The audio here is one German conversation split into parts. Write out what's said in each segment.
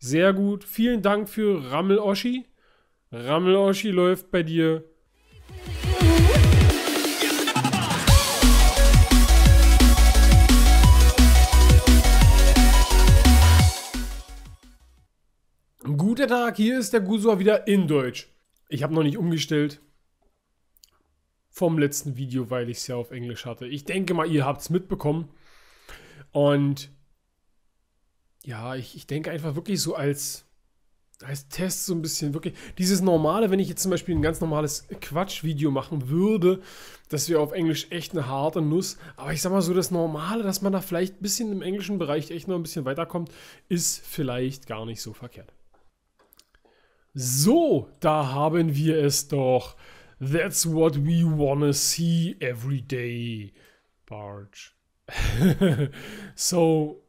Sehr gut. Vielen Dank für Rammel Oschi. Rammel Oschi läuft bei dir. Guter Tag, hier ist der Gusor wieder in Deutsch. Ich habe noch nicht umgestellt vom letzten Video, weil ich es ja auf Englisch hatte. Ich denke mal, ihr habt es mitbekommen. Und ja, ich, ich denke einfach wirklich so als, als Test so ein bisschen wirklich. Dieses normale, wenn ich jetzt zum Beispiel ein ganz normales Quatschvideo machen würde, das wäre auf Englisch echt eine harte Nuss. Aber ich sag mal so, das Normale, dass man da vielleicht ein bisschen im englischen Bereich echt noch ein bisschen weiterkommt, ist vielleicht gar nicht so verkehrt. So, da haben wir es doch. That's what we wanna see every day, Barge. so,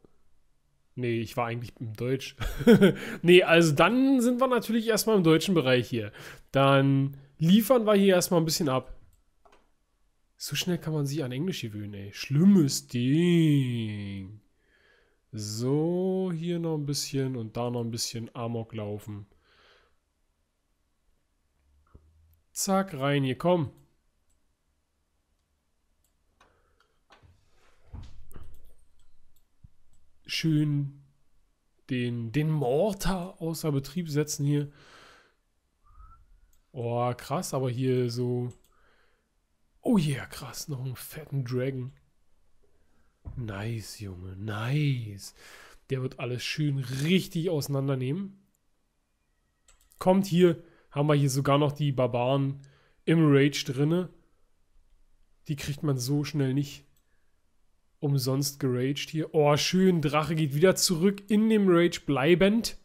Nee, ich war eigentlich im Deutsch. nee, also dann sind wir natürlich erstmal im deutschen Bereich hier. Dann liefern wir hier erstmal ein bisschen ab. So schnell kann man sich an Englisch gewöhnen, ey. Schlimmes Ding. So, hier noch ein bisschen und da noch ein bisschen Amok laufen. Zack, rein hier, komm. schön den, den Mortar außer Betrieb setzen hier. Oh, krass, aber hier so... Oh yeah, krass, noch einen fetten Dragon. Nice, Junge, nice. Der wird alles schön richtig auseinandernehmen. Kommt hier, haben wir hier sogar noch die Barbaren im Rage drinne. Die kriegt man so schnell nicht umsonst geraged hier. Oh, schön. Drache geht wieder zurück in dem Rage bleibend.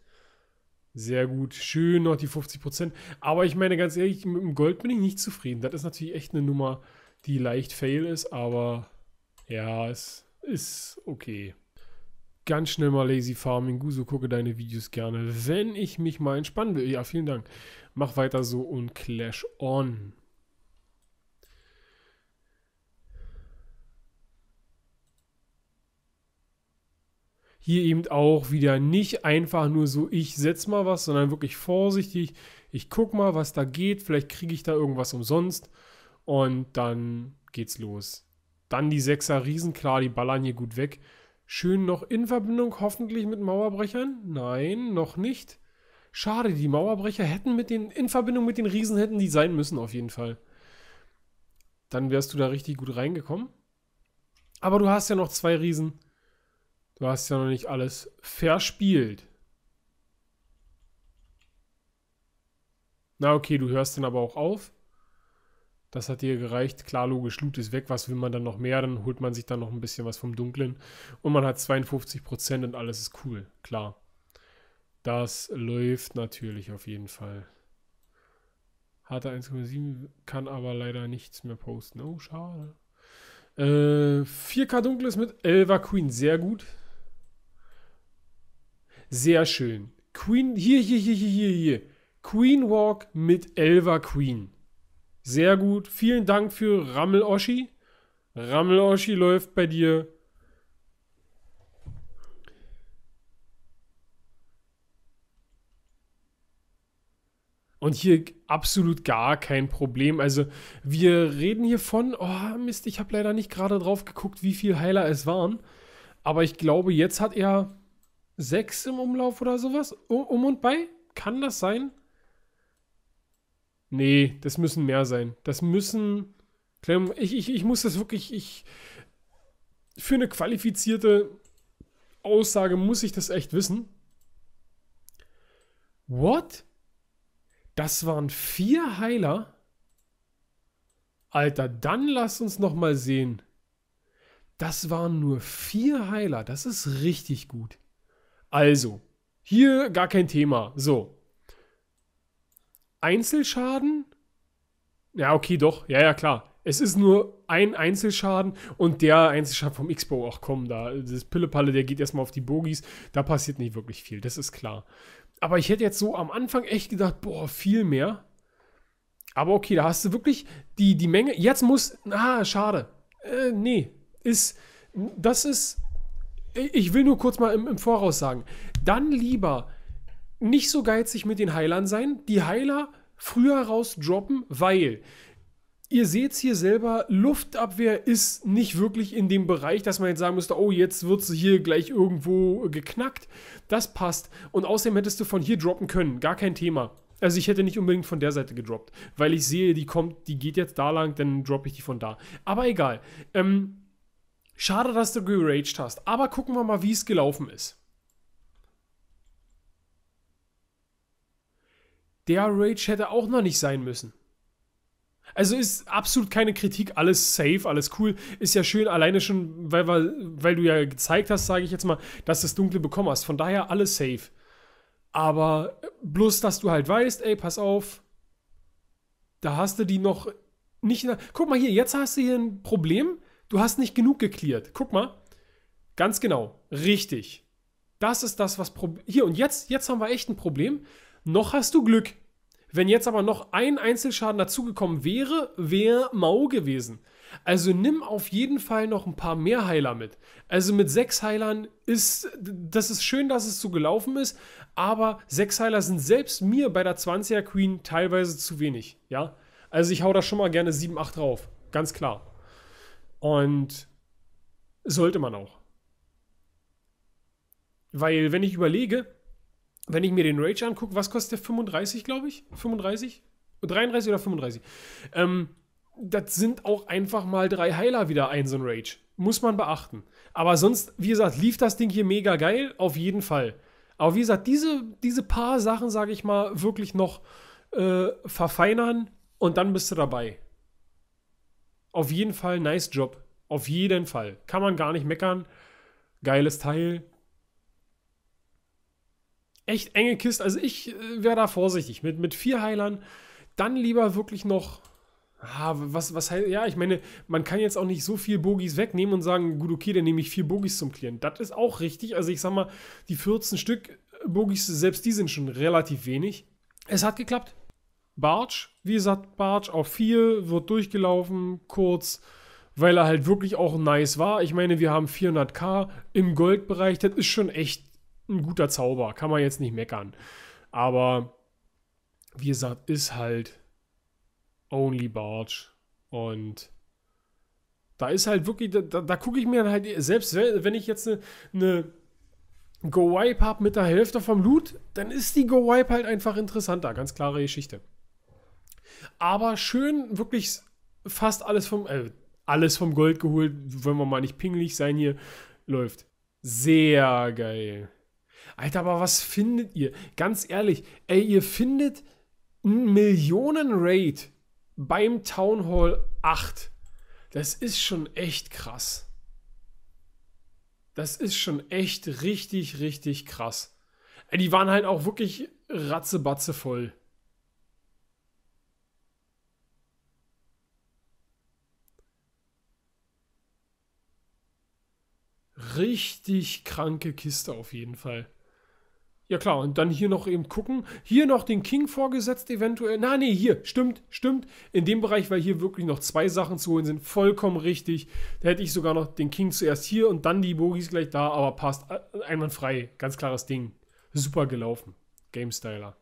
Sehr gut. Schön noch die 50%. Aber ich meine, ganz ehrlich, mit dem Gold bin ich nicht zufrieden. Das ist natürlich echt eine Nummer, die leicht fail ist, aber ja, es ist okay. Ganz schnell mal Lazy Farming. Guso, gucke deine Videos gerne, wenn ich mich mal entspannen will. Ja, vielen Dank. Mach weiter so und Clash on. hier eben auch wieder nicht einfach nur so, ich setze mal was, sondern wirklich vorsichtig, ich gucke mal, was da geht, vielleicht kriege ich da irgendwas umsonst und dann geht's los. Dann die Sechser riesenklar, die ballern hier gut weg. Schön noch in Verbindung hoffentlich mit Mauerbrechern? Nein, noch nicht. Schade, die Mauerbrecher hätten mit den, in Verbindung mit den Riesen hätten die sein müssen auf jeden Fall. Dann wärst du da richtig gut reingekommen. Aber du hast ja noch zwei Riesen. Du hast ja noch nicht alles verspielt. Na okay, du hörst dann aber auch auf. Das hat dir gereicht. Klar, logisch, Loot ist weg. Was will man dann noch mehr? Dann holt man sich dann noch ein bisschen was vom Dunklen. Und man hat 52% und alles ist cool. Klar. Das läuft natürlich auf jeden Fall. Harte 1,7, kann aber leider nichts mehr posten. Oh, schade. Äh, 4K dunkles mit Elva Queen, sehr gut. Sehr schön. Queen, hier, hier, hier, hier, hier, hier. Queen Walk mit Elva Queen. Sehr gut. Vielen Dank für Rammel Oschi. Rammel Oschi läuft bei dir. Und hier absolut gar kein Problem. Also wir reden hier von, oh Mist, ich habe leider nicht gerade drauf geguckt, wie viel Heiler es waren. Aber ich glaube, jetzt hat er sechs im Umlauf oder sowas? Um und bei? Kann das sein? Nee, das müssen mehr sein. Das müssen. Ich, ich, ich muss das wirklich. Ich, für eine qualifizierte Aussage muss ich das echt wissen. What? Das waren vier Heiler? Alter, dann lass uns noch mal sehen. Das waren nur vier Heiler. Das ist richtig gut. Also, hier gar kein Thema. So. Einzelschaden? Ja, okay, doch. Ja, ja, klar. Es ist nur ein Einzelschaden und der Einzelschaden vom X-Bow, ach komm, da, das Pillepalle, der geht erstmal auf die Bogies. Da passiert nicht wirklich viel, das ist klar. Aber ich hätte jetzt so am Anfang echt gedacht, boah, viel mehr. Aber okay, da hast du wirklich die, die Menge. Jetzt muss. Ah, schade. Äh, nee. Ist. Das ist ich will nur kurz mal im, im Voraus sagen, dann lieber nicht so geizig mit den Heilern sein, die Heiler früher raus droppen, weil ihr seht es hier selber, Luftabwehr ist nicht wirklich in dem Bereich, dass man jetzt sagen müsste, oh, jetzt wird sie hier gleich irgendwo geknackt. Das passt. Und außerdem hättest du von hier droppen können, gar kein Thema. Also ich hätte nicht unbedingt von der Seite gedroppt, weil ich sehe, die kommt, die geht jetzt da lang, dann droppe ich die von da. Aber egal. Ähm, Schade, dass du geraged hast, aber gucken wir mal, wie es gelaufen ist. Der Rage hätte auch noch nicht sein müssen. Also ist absolut keine Kritik, alles safe, alles cool. Ist ja schön, alleine schon, weil, weil, weil du ja gezeigt hast, sage ich jetzt mal, dass du das Dunkle bekommen hast. Von daher alles safe. Aber bloß, dass du halt weißt, ey, pass auf, da hast du die noch nicht. Guck mal hier, jetzt hast du hier ein Problem, Du hast nicht genug geklärt. Guck mal. Ganz genau. Richtig. Das ist das, was. Pro Hier und jetzt, jetzt haben wir echt ein Problem. Noch hast du Glück. Wenn jetzt aber noch ein Einzelschaden dazugekommen wäre, wäre mau gewesen. Also nimm auf jeden Fall noch ein paar mehr Heiler mit. Also mit sechs Heilern ist, das ist schön, dass es so gelaufen ist, aber sechs Heiler sind selbst mir bei der 20er Queen teilweise zu wenig, ja? Also ich hau da schon mal gerne 7, 8 drauf, ganz klar. Und sollte man auch. Weil, wenn ich überlege, wenn ich mir den Rage angucke, was kostet der 35, glaube ich? 35? 33 oder 35? Ähm, das sind auch einfach mal drei Heiler wieder ein, so ein Rage. Muss man beachten. Aber sonst, wie gesagt, lief das Ding hier mega geil, auf jeden Fall. Aber wie gesagt, diese, diese paar Sachen, sage ich mal, wirklich noch äh, verfeinern und dann bist du dabei auf jeden Fall nice Job. Auf jeden Fall. Kann man gar nicht meckern. Geiles Teil. Echt enge Kiste. Also ich äh, wäre da vorsichtig. Mit, mit vier Heilern. Dann lieber wirklich noch. Ah, was, was heißt. Ja, ich meine, man kann jetzt auch nicht so viel Bogies wegnehmen und sagen, gut, okay, dann nehme ich vier Bogies zum Clearen. Das ist auch richtig. Also ich sag mal, die 14 Stück Bogies, selbst die sind schon relativ wenig. Es hat geklappt. Bartsch. Wie gesagt, Bartsch auf 4 wird durchgelaufen, kurz, weil er halt wirklich auch nice war. Ich meine, wir haben 400k im Goldbereich. Das ist schon echt ein guter Zauber. Kann man jetzt nicht meckern. Aber wie gesagt, ist halt only Bartsch. Und da ist halt wirklich, da, da, da gucke ich mir halt, selbst wenn ich jetzt eine ne, Go Wipe habe mit der Hälfte vom Loot, dann ist die Go Wipe halt einfach interessanter. Ganz klare Geschichte. Aber schön, wirklich fast alles vom, äh, alles vom Gold geholt, wollen wir mal nicht pingelig sein hier, läuft. Sehr geil. Alter, aber was findet ihr? Ganz ehrlich, ey, ihr findet einen Millionen-Raid beim Town Hall 8. Das ist schon echt krass. Das ist schon echt richtig, richtig krass. Die waren halt auch wirklich ratzebatze voll. richtig kranke Kiste auf jeden Fall. Ja klar, und dann hier noch eben gucken. Hier noch den King vorgesetzt eventuell. Na, nee, hier. Stimmt, stimmt. In dem Bereich, weil hier wirklich noch zwei Sachen zu holen sind. Vollkommen richtig. Da hätte ich sogar noch den King zuerst hier und dann die Bogies gleich da. Aber passt äh, einwandfrei. Ganz klares Ding. Super gelaufen. Game-Styler.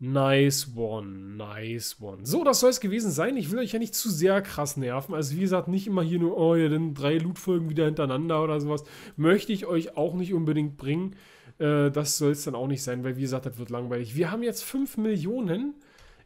Nice one, nice one. So, das soll es gewesen sein. Ich will euch ja nicht zu sehr krass nerven. Also wie gesagt, nicht immer hier nur, oh ja, dann drei Loot-Folgen wieder hintereinander oder sowas. Möchte ich euch auch nicht unbedingt bringen. Äh, das soll es dann auch nicht sein, weil wie gesagt, das wird langweilig. Wir haben jetzt 5 Millionen.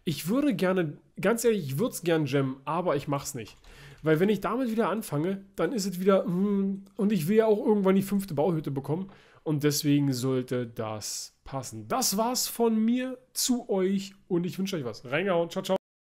Ich würde gerne, ganz ehrlich, ich würde es gerne jammen, aber ich mache es nicht. Weil wenn ich damit wieder anfange, dann ist es wieder, mm, und ich will ja auch irgendwann die fünfte Bauhütte bekommen. Und deswegen sollte das passen. Das war's von mir zu euch und ich wünsche euch was. Reingehauen, ciao, ciao.